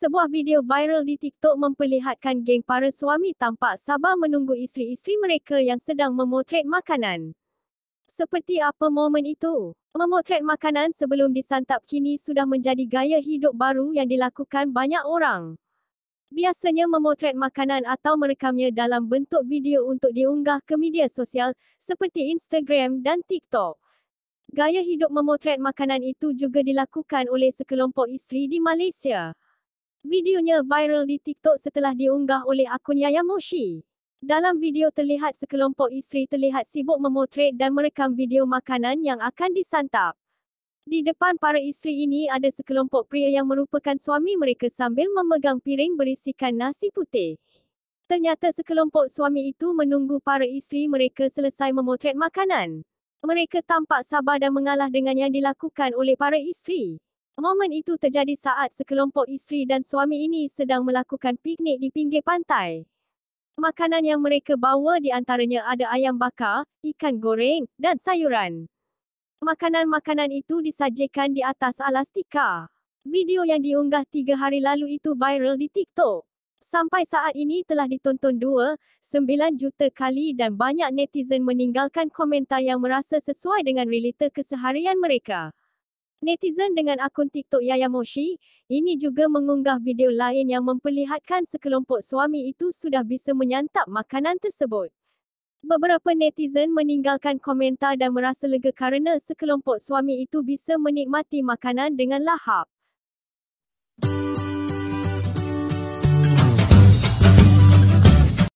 Sebuah video viral di TikTok memperlihatkan geng para suami tampak sabar menunggu isteri-isteri mereka yang sedang memotret makanan. Seperti apa momen itu? Memotret makanan sebelum disantap kini sudah menjadi gaya hidup baru yang dilakukan banyak orang. Biasanya memotret makanan atau merekamnya dalam bentuk video untuk diunggah ke media sosial seperti Instagram dan TikTok. Gaya hidup memotret makanan itu juga dilakukan oleh sekelompok isteri di Malaysia. Videonya viral di TikTok setelah diunggah oleh akun Yaya Moshi. Dalam video terlihat sekelompok isteri terlihat sibuk memotret dan merekam video makanan yang akan disantap. Di depan para isteri ini ada sekelompok pria yang merupakan suami mereka sambil memegang piring berisikan nasi putih. Ternyata sekelompok suami itu menunggu para isteri mereka selesai memotret makanan. Mereka tampak sabar dan mengalah dengan yang dilakukan oleh para isteri. Momen itu terjadi saat sekelompok isteri dan suami ini sedang melakukan piknik di pinggir pantai. Makanan yang mereka bawa di antaranya ada ayam bakar, ikan goreng, dan sayuran. Makanan-makanan itu disajikan di atas alas tikar. Video yang diunggah tiga hari lalu itu viral di TikTok. Sampai saat ini telah ditonton 2.9 juta kali dan banyak netizen meninggalkan komentar yang merasa sesuai dengan realita keseharian mereka. Netizen dengan akun TikTok Yayamoshi, ini juga mengunggah video lain yang memperlihatkan sekelompok suami itu sudah bisa menyantap makanan tersebut. Beberapa netizen meninggalkan komentar dan merasa lega kerana sekelompok suami itu bisa menikmati makanan dengan lahap.